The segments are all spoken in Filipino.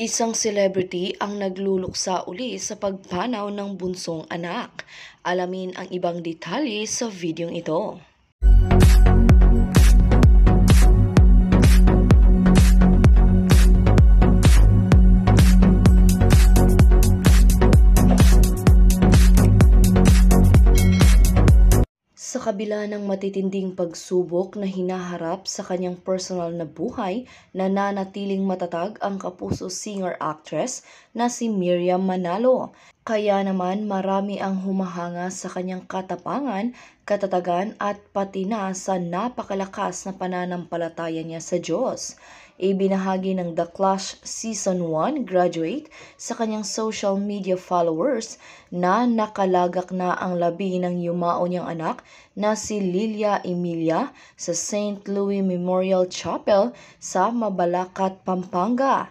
Isang celebrity ang nagluluksa uli sa pagpanaw ng bunsong anak. Alamin ang ibang detalye sa videong ito. kabila ng matitinding pagsubok na hinaharap sa kanyang personal na buhay, nananatiling matatag ang kapuso singer-actress na si Miriam Manalo. Kaya naman marami ang humahanga sa kanyang katapangan, katatagan at pati na sa napakalakas na pananampalataya niya sa Diyos ibinahagi ng The Clash Season 1 graduate sa kanyang social media followers na nakalagak na ang labi ng yumao niyang anak na si Lilia Emilia sa St. Louis Memorial Chapel sa Mabalacat, Pampanga.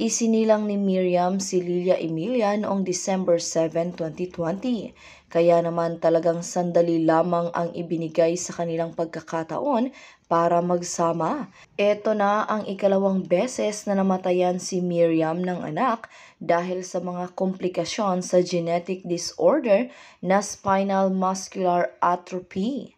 Isinilang ni Miriam si Lilia Emilia noong December 7, 2020. Kaya naman talagang sandali lamang ang ibinigay sa kanilang pagkakataon para magsama. Ito na ang ikalawang beses na namatayan si Miriam ng anak dahil sa mga komplikasyon sa genetic disorder na spinal muscular atrophy.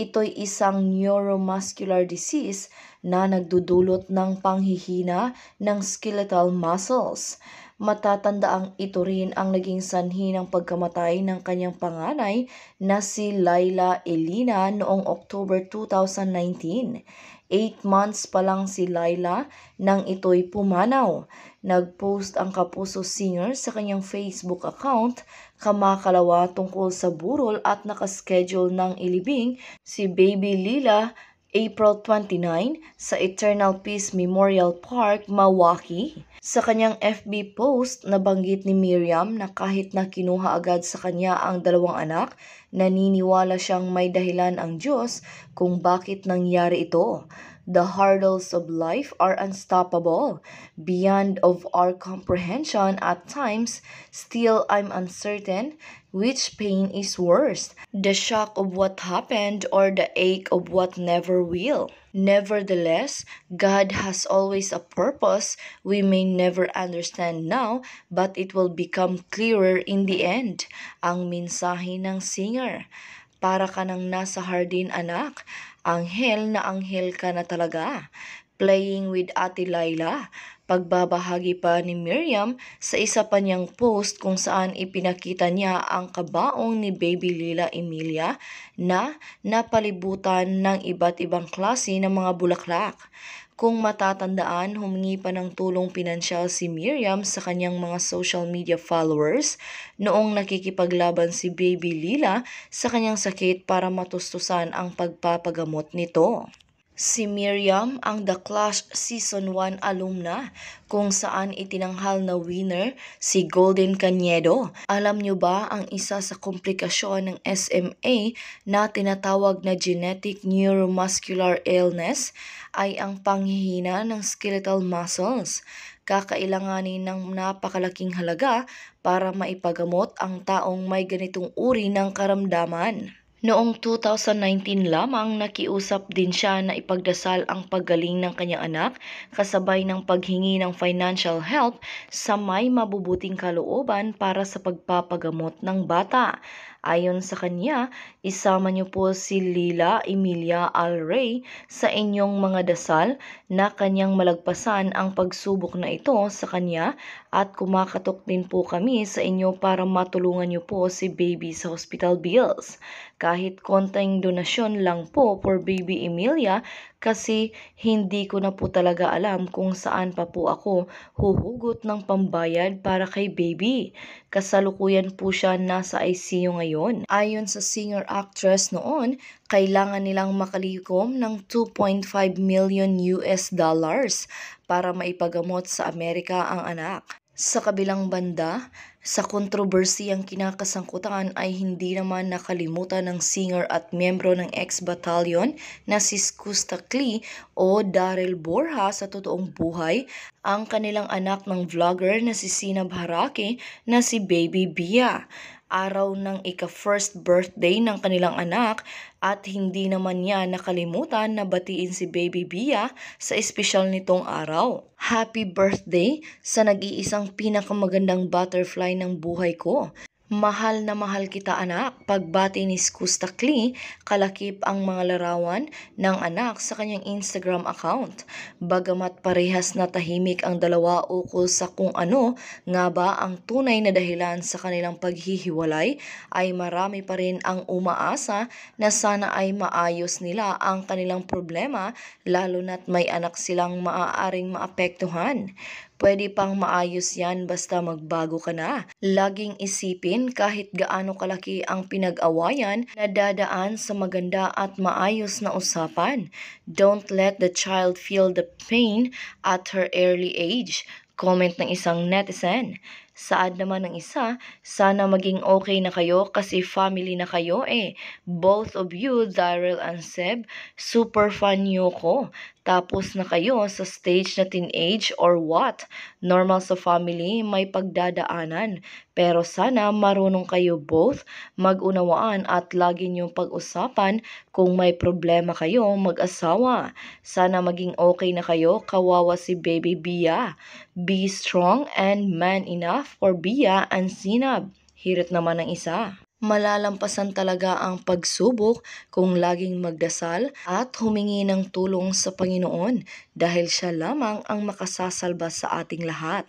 Ito'y isang neuromuscular disease na nagdudulot ng panghihina ng skeletal muscles. Matatandaang ito rin ang naging sanhi ng pagkamatay ng kanyang panganay na si Laila Elina noong October 2019. Eight months pa lang si Laila nang ito'y pumanaw. Nag-post ang Kapuso Singer sa kanyang Facebook account kamakalawa tungkol sa burol at nakaschedule ng ilibing si Baby Lila April 29 sa Eternal Peace Memorial Park, Milwaukee. Sa kanyang FB post, nabanggit ni Miriam na kahit na kinuha agad sa kanya ang dalawang anak, naniniwala siyang may dahilan ang Diyos kung bakit nangyari ito. The hurdles of life are unstoppable, beyond of our comprehension at times. Still, I'm uncertain Which pain is worse, the shock of what happened or the ache of what never will? Nevertheless, God has always a purpose we may never understand now, but it will become clearer in the end. Ang mensahe ng singer. Para ka nang nasa hardin anak, anghel na anghel ka na talaga. Playing with Ate Laila. Pagbabahagi pa ni Miriam sa isa pa niyang post kung saan ipinakita niya ang kabaong ni Baby Lila Emilia na napalibutan ng iba't ibang klase ng mga bulaklak. Kung matatandaan, humingi pa ng tulong pinansyal si Miriam sa kanyang mga social media followers noong nakikipaglaban si Baby Lila sa kanyang sakit para matustusan ang pagpapagamot nito. Si Miriam ang The Clash Season 1 alumna kung saan itinanghal na winner si Golden Canedo. Alam nyo ba ang isa sa komplikasyon ng SMA na tinatawag na genetic neuromuscular illness ay ang panghihina ng skeletal muscles. Kakailanganin ng napakalaking halaga para maipagamot ang taong may ganitong uri ng karamdaman. Noong 2019 lamang nakiusap din siya na ipagdasal ang paggaling ng kanyang anak kasabay ng paghingi ng financial help sa may mabubuting kalooban para sa pagpapagamot ng bata. Ayon sa kanya, isama niyo po si Lila Emilia Alrey sa inyong mga dasal na kanyang malagpasan ang pagsubok na ito sa kanya at kumakatok din po kami sa inyo para matulungan niyo po si baby sa hospital bills. Kahit konting donasyon lang po for baby Emilia kasi hindi ko na po talaga alam kung saan pa po ako huhugot ng pambayad para kay baby. Kasalukuyan po siya nasa ICU ngayon ngayon. Ayon sa singer-actress noon, kailangan nilang makalikom ng 2.5 million US dollars para maipagamot sa Amerika ang anak. Sa kabilang banda, sa kontrobersiyang kinakasangkutan ay hindi naman nakalimutan ng singer at miyembro ng ex-battalion na si Skusta Klee o Daryl Borja sa totoong buhay ang kanilang anak ng vlogger na si Sinab Harake na si Baby Bia araw ng ika-first birthday ng kanilang anak at hindi naman niya nakalimutan na batiin si Baby Bia sa espesyal nitong araw. Happy birthday sa nag-iisang pinakamagandang butterfly ng buhay ko. Mahal na mahal kita anak, pagbati ni Skustakli, kalakip ang mga larawan ng anak sa kanyang Instagram account. Bagamat parehas na tahimik ang dalawa ukol sa kung ano nga ba ang tunay na dahilan sa kanilang paghihiwalay, ay marami pa rin ang umaasa na sana ay maayos nila ang kanilang problema lalo na't may anak silang maaaring maapektuhan. Pwede pang maayos yan basta magbago ka na. Laging isipin kahit gaano kalaki ang pinag-awayan na dadaan sa maganda at maayos na usapan. Don't let the child feel the pain at her early age. Comment ng isang netizen. Saad naman ng isa, sana maging okay na kayo kasi family na kayo eh. Both of you, Daryl and Seb, super fan nyo ko. Tapos na kayo sa stage na teenage or what? Normal sa family, may pagdadaanan. Pero sana marunong kayo both magunawaan at lagi niyong pag-usapan kung may problema kayo mag-asawa. Sana maging okay na kayo, kawawa si Baby Bia. Be strong and man enough for Bia and Sinab. Hirit naman ang isa malalampasan talaga ang pagsubok kung laging magdasal at humingi ng tulong sa Panginoon dahil siya lamang ang makasasalba sa ating lahat.